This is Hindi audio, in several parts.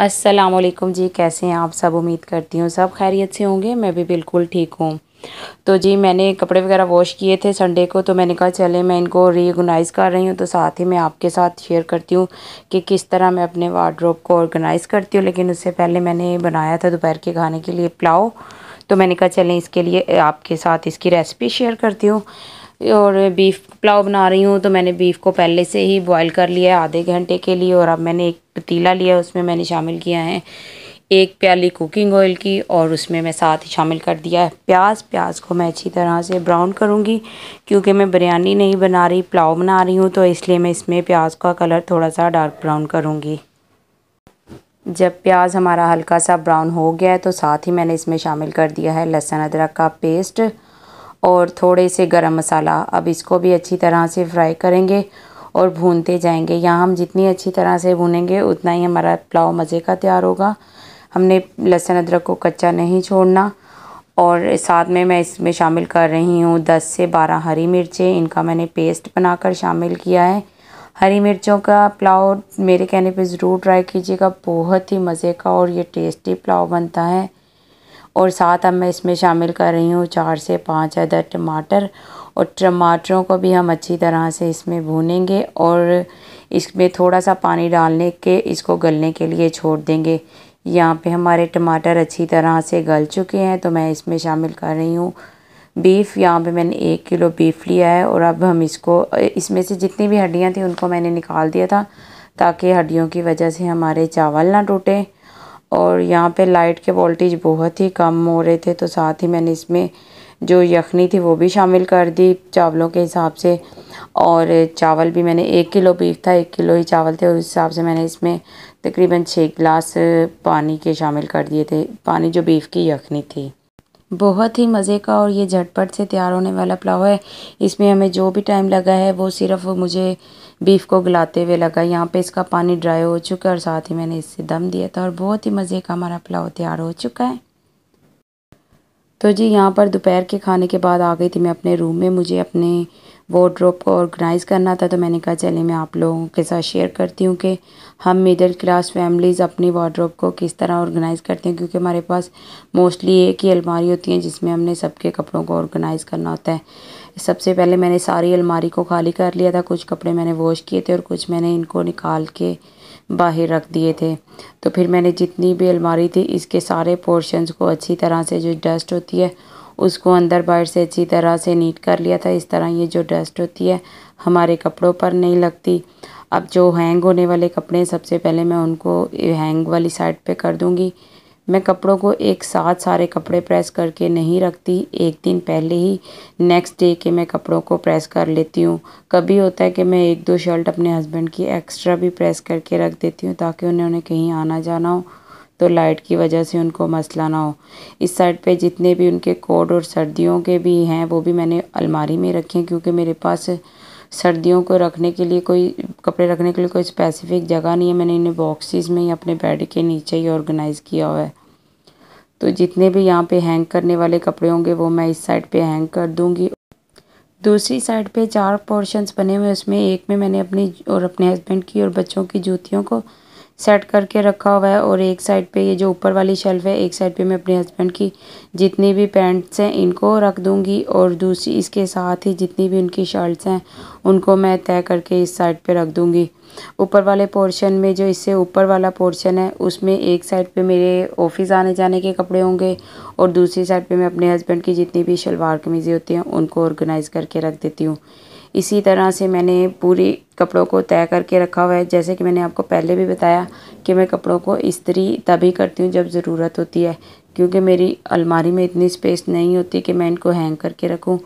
असलम जी कैसे हैं आप सब उम्मीद करती हूँ सब खैरियत से होंगे मैं भी बिल्कुल ठीक हूँ तो जी मैंने कपड़े वगैरह वॉश किए थे संडे को तो मैंने कहा चले मैं इनको रीऑर्गेनाइज़ कर रही हूँ तो साथ ही मैं आपके साथ शेयर करती हूँ कि किस तरह मैं अपने वार्ड्रोप को ऑर्गेनाइज़ करती हूँ लेकिन उससे पहले मैंने बनाया था दोपहर के खाने के लिए पुलाव तो मैंने कहा चलें इसके लिए आपके साथ इसकी रेसिपी शेयर करती हूँ और बीफ पुलाव बना रही हूँ तो मैंने बीफ को पहले से ही बॉईल कर लिया है आधे घंटे के लिए और अब मैंने एक पतीला लिया उसमें मैंने शामिल किया है एक प्याली कुकिंग ऑयल की और उसमें मैं साथ ही शामिल कर दिया है प्याज प्याज को मैं अच्छी तरह से ब्राउन करूँगी क्योंकि मैं बिरयानी नहीं बना रही पुलाव बना रही हूँ तो इसलिए मैं इसमें प्याज का कलर थोड़ा सा डार्क ब्राउन करूँगी जब प्याज हमारा हल्का सा ब्राउन हो गया है तो साथ ही मैंने इसमें शामिल कर दिया है लहसुन अदरक का पेस्ट और थोड़े से गरम मसाला अब इसको भी अच्छी तरह से फ्राई करेंगे और भूनते जाएंगे यहाँ हम जितनी अच्छी तरह से भूनेंगे उतना ही हमारा पुलाव मज़े का तैयार होगा हमने लहसुन अदरक को कच्चा नहीं छोड़ना और साथ में मैं इसमें शामिल कर रही हूँ दस से बारह हरी मिर्चें इनका मैंने पेस्ट बनाकर शामिल किया है हरी मिर्चों का पुलाव मेरे कहने पे ज़रूर ट्राई कीजिएगा बहुत ही मज़े का और ये टेस्टी पुलाव बनता है और साथ अब मैं इसमें शामिल कर रही हूँ चार से पाँच अदर टमाटर और टमाटरों को भी हम अच्छी तरह से इसमें भूनेंगे और इसमें थोड़ा सा पानी डालने के इसको गलने के लिए छोड़ देंगे यहाँ पे हमारे टमाटर अच्छी तरह से गल चुके हैं तो मैं इसमें शामिल कर रही हूँ बीफ़ यहाँ पे मैंने एक किलो बीफ लिया है और अब हम इसको इसमें से जितनी भी हड्डियाँ थी उनको मैंने निकाल दिया था ताकि हड्डियों की वजह से हमारे चावल ना टूटे और यहाँ पे लाइट के वोल्टेज बहुत ही कम हो रहे थे तो साथ ही मैंने इसमें जो यखनी थी वो भी शामिल कर दी चावलों के हिसाब से और चावल भी मैंने एक किलो बीफ था एक किलो ही चावल थे उस हिसाब से मैंने इसमें तकरीबन छः गिलास पानी के शामिल कर दिए थे पानी जो बीफ की यखनी थी बहुत ही मज़े का और ये झटपट से तैयार होने वाला पुलाव है इसमें हमें जो भी टाइम लगा है वो सिर्फ मुझे बीफ को गलाते हुए लगा यहाँ पे इसका पानी ड्राई हो चुका है और साथ ही मैंने इससे दम दिया था और बहुत ही मज़े का हमारा पुलाव तैयार हो चुका है तो जी यहाँ पर दोपहर के खाने के बाद आ गई थी मैं अपने रूम में मुझे अपने वॉड्रॉप को ऑर्गेनाइज़ करना था तो मैंने कहा चलिए मैं आप लोगों के साथ शेयर करती हूँ कि हम मिडिल क्लास फैमिलीज़ अपनी वार्ड्रोप को किस तरह ऑर्गेनाइज़ करते हैं क्योंकि हमारे पास मोस्टली एक ही अलमारी होती है जिसमें हमने सबके कपड़ों को ऑर्गेनाइज़ करना होता है सबसे पहले मैंने सारी अलमारी को खाली कर लिया था कुछ कपड़े मैंने वॉश किए थे और कुछ मैंने इनको निकाल के बाहर रख दिए थे तो फिर मैंने जितनी भी अलमारी थी इसके सारे पोर्शंस को अच्छी तरह से जो डस्ट होती है उसको अंदर बाहर से अच्छी तरह से नीट कर लिया था इस तरह ये जो डस्ट होती है हमारे कपड़ों पर नहीं लगती अब जो हैंग होने वाले कपड़े हैं सबसे पहले मैं उनको हैंग वाली साइड पे कर दूँगी मैं कपड़ों को एक साथ सारे कपड़े प्रेस करके नहीं रखती एक दिन पहले ही नेक्स्ट डे के मैं कपड़ों को प्रेस कर लेती हूँ कभी होता है कि मैं एक दो शर्ट अपने हस्बैंड की एक्स्ट्रा भी प्रेस करके रख देती हूँ ताकि उन्हें उन्हें कहीं आना जाना हो तो लाइट की वजह से उनको मसला ना हो इस साइड पे जितने भी उनके कोड और सर्दियों के भी हैं वो भी मैंने अलमारी में रखे हैं क्योंकि मेरे पास सर्दियों को रखने के लिए कोई कपड़े रखने के लिए कोई स्पेसिफिक जगह नहीं है मैंने इन्हें बॉक्सेस में ही अपने बेड के नीचे ही ऑर्गेनाइज़ किया हुआ है तो जितने भी यहाँ पर हैंग करने वाले कपड़े होंगे वो मैं इस साइड पर हैंग कर दूँगी दूसरी साइड पर चार पोर्शंस बने हुए उसमें एक में मैंने अपनी और अपने हस्बैंड की और बच्चों की जूतियों को सेट करके रखा हुआ है और एक साइड पे ये जो ऊपर वाली शेल्फ है एक साइड पे मैं अपने हस्बैंड की जितनी भी पैंट्स हैं इनको रख दूंगी और दूसरी इसके साथ ही जितनी भी उनकी शर्ट्स हैं उनको मैं तय करके इस साइड पे रख दूंगी ऊपर वाले पोर्शन में जो इससे ऊपर वाला पोर्शन है उसमें एक साइड पर मेरे ऑफिस आने जाने के कपड़े होंगे और दूसरी साइड पर मैं अपने हस्बैंड की जितनी भी शलवार कमीज़ें होती हैं उनको ऑर्गेनाइज़ करके रख देती हूँ इसी तरह से मैंने पूरी कपड़ों को तय करके रखा हुआ है जैसे कि मैंने आपको पहले भी बताया कि मैं कपड़ों को इस्त्री तभी करती हूँ जब ज़रूरत होती है क्योंकि मेरी अलमारी में इतनी स्पेस नहीं होती कि मैं इनको हैंग करके रखूँ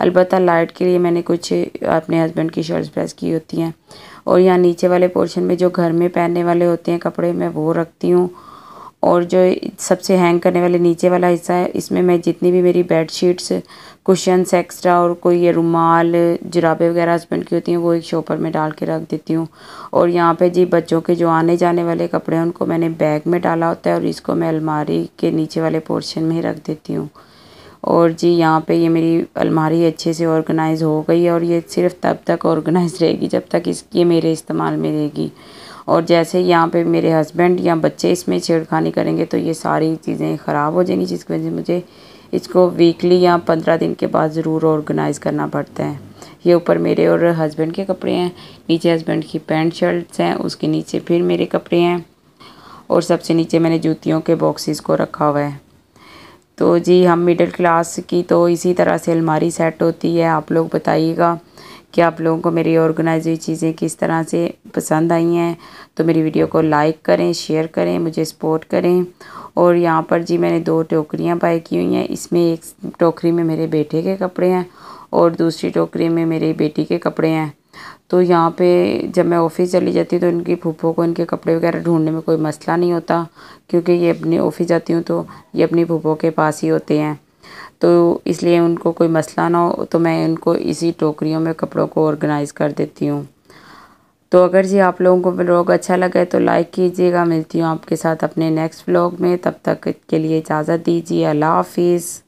अलबत् लाइट के लिए मैंने कुछ अपने हस्बैंड की शर्ट्स प्रेस की होती हैं और यहाँ नीचे वाले पोर्शन में जो घर में पहनने वाले होते हैं कपड़े मैं वो रखती हूँ और जो सबसे हैंग करने वाले नीचे वाला हिस्सा है इसमें मैं जितनी भी मेरी बेड शीट्स कुशंस एक्स्ट्रा और कोई ये रुमाल जुराबे वगैरह हस्बैंड की होती हैं वो एक शॉपर में डाल के रख देती हूँ और यहाँ पे जी बच्चों के जो आने जाने वाले कपड़े हैं उनको मैंने बैग में डाला होता है और इसको मैं अलमारी के नीचे वाले पोर्शन में ही रख देती हूँ और जी यहाँ पे ये मेरी अलमारी अच्छे से ऑर्गेनाइज़ हो गई है और ये सिर्फ तब तक ऑर्गेनाइज़ रहेगी जब तक इसकी मेरे इस्तेमाल में रहेगी और जैसे यहाँ पे मेरे हस्बैंड या बच्चे इसमें छेड़खानी करेंगे तो ये सारी चीज़ें ख़राब हो जाएंगी जिसकी वजह से मुझे इसको वीकली या पंद्रह दिन के बाद ज़रूर ऑर्गेनाइज़ करना पड़ता है ये ऊपर मेरे और हस्बैंड के कपड़े हैं नीचे हस्बैंड की पैंट शर्ट्स हैं उसके नीचे फिर मेरे कपड़े हैं और सबसे नीचे मैंने जूतियों के बॉक्सेस को रखा हुआ है तो जी हम मिडिल क्लास की तो इसी तरह से अलमारी सेट होती है आप लोग बताइएगा कि आप लोगों को मेरी ऑर्गेनाइज हुई चीज़ें किस तरह से पसंद आई हैं तो मेरी वीडियो को लाइक करें शेयर करें मुझे सपोर्ट करें और यहाँ पर जी मैंने दो टोकरियाँ बाई की हुई हैं इसमें एक टोकरी में मेरे बेटे के कपड़े हैं और दूसरी टोकरी में मेरी बेटी के कपड़े हैं तो यहाँ पे जब मैं ऑफ़िस चली जाती हूँ तो इनकी फूफों को इनके कपड़े वगैरह ढूंढने में कोई मसला नहीं होता क्योंकि ये अपने ऑफ़िस जाती हूँ तो ये अपनी फूफों के पास ही होते हैं तो इसलिए उनको कोई मसला ना हो तो मैं इनको इसी टोकरियों में कपड़ों को ऑर्गेनाइज़ कर देती हूँ तो अगर जी आप लोगों को ब्लॉग अच्छा लगे तो लाइक कीजिएगा मिलती हूँ आपके साथ अपने नेक्स्ट ब्लॉग में तब तक के लिए इजाज़त दीजिए अल्लाह हाफिज़